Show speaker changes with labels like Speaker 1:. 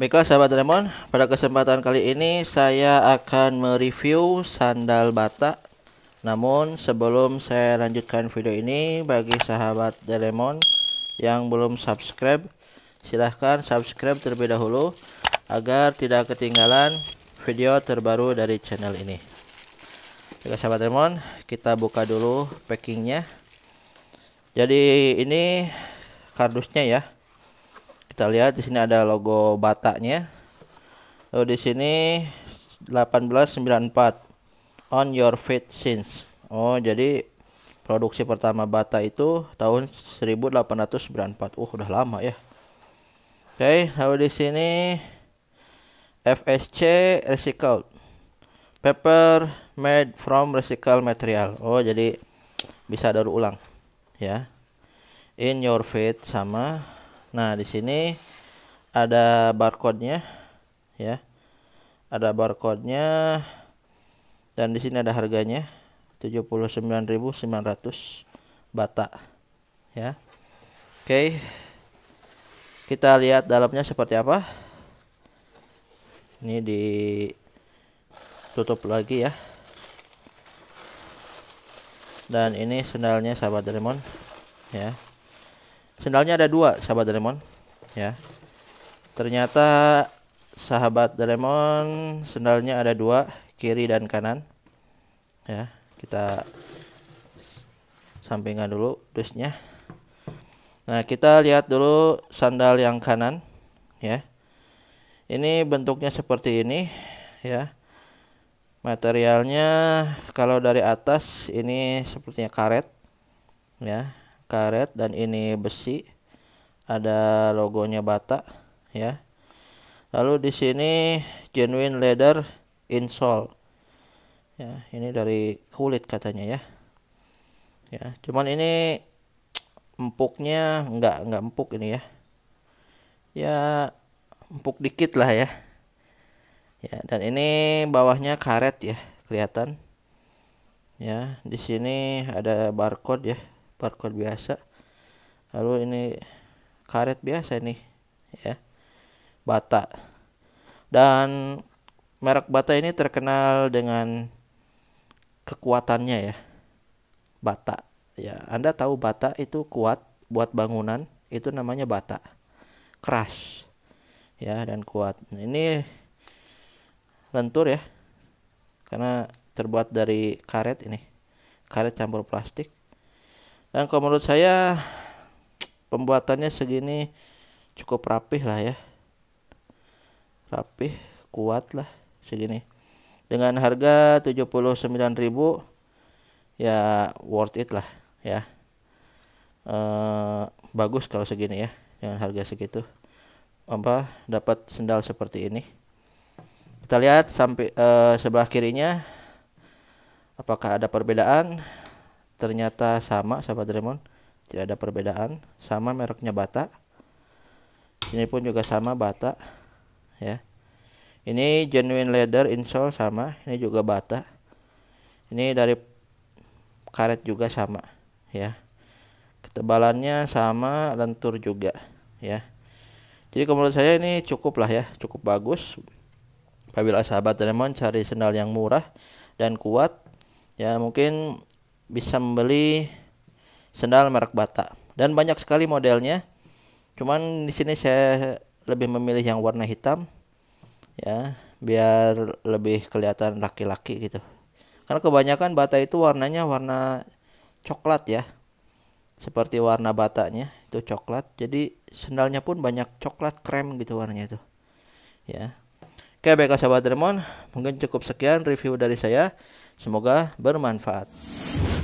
Speaker 1: Baiklah sahabat Doraemon, pada kesempatan kali ini saya akan mereview sandal bata. Namun sebelum saya lanjutkan video ini bagi sahabat Doraemon yang belum subscribe, silahkan subscribe terlebih dahulu agar tidak ketinggalan video terbaru dari channel ini. Baiklah sahabat Doraemon, kita buka dulu packingnya. Jadi ini kardusnya ya kita lihat di sini ada logo batanya lalu di sini 1894 on your feet since oh jadi produksi pertama bata itu tahun 1894 uh udah lama ya oke okay, lalu di sini FSC recycled paper made from recycled material oh jadi bisa daur ulang ya in your feet sama Nah, di sini ada barcode-nya ya. Ada barcode-nya dan di sini ada harganya 79.900 bata ya. Oke. Kita lihat dalamnya seperti apa. Ini ditutup lagi ya. Dan ini sendalnya sahabat Dremon ya sendalnya ada dua sahabat Doraemon ya ternyata sahabat Doraemon sendalnya ada dua kiri dan kanan ya kita sampingkan dulu dusnya nah kita lihat dulu sandal yang kanan ya ini bentuknya seperti ini ya materialnya kalau dari atas ini sepertinya karet ya karet dan ini besi ada logonya bata ya lalu di sini genuine leather insole ya ini dari kulit katanya ya ya cuman ini empuknya enggak enggak empuk ini ya ya empuk dikit lah ya ya dan ini bawahnya karet ya kelihatan ya di sini ada barcode ya barcode biasa lalu ini karet biasa nih ya bata dan merek bata ini terkenal dengan kekuatannya ya bata ya Anda tahu bata itu kuat buat bangunan itu namanya bata keras ya dan kuat ini lentur ya karena terbuat dari karet ini karet campur plastik dan kalau menurut saya pembuatannya segini cukup rapih lah ya rapih kuat lah segini dengan harga 79.000 ya worth it lah ya e, bagus kalau segini ya dengan harga segitu apa dapat sendal seperti ini kita lihat sampai e, sebelah kirinya apakah ada perbedaan ternyata sama sahabat Dremon tidak ada perbedaan sama mereknya bata ini pun juga sama bata ya ini genuine leather insole sama ini juga bata ini dari karet juga sama ya ketebalannya sama lentur juga ya jadi kalau menurut saya ini cukup lah ya cukup bagus apabila sahabat Dremon cari sendal yang murah dan kuat ya mungkin bisa membeli sendal merek Bata dan banyak sekali modelnya. Cuman di sini saya lebih memilih yang warna hitam ya, biar lebih kelihatan laki-laki gitu. Karena kebanyakan bata itu warnanya warna coklat ya. Seperti warna batanya itu coklat. Jadi sendalnya pun banyak coklat krem gitu warnanya itu. Ya. Oke, baiklah sahabat Remon, mungkin cukup sekian review dari saya. Semoga bermanfaat.